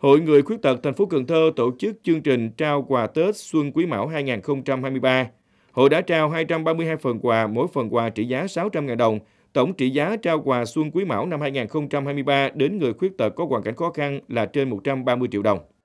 Hội người khuyết tật thành phố Cần Thơ tổ chức chương trình trao quà Tết Xuân Quý Mão 2023. Hội đã trao 232 phần quà, mỗi phần quà trị giá 600.000 đồng. Tổng trị giá trao quà Xuân Quý Mão năm 2023 đến người khuyết tật có hoàn cảnh khó khăn là trên 130 triệu đồng.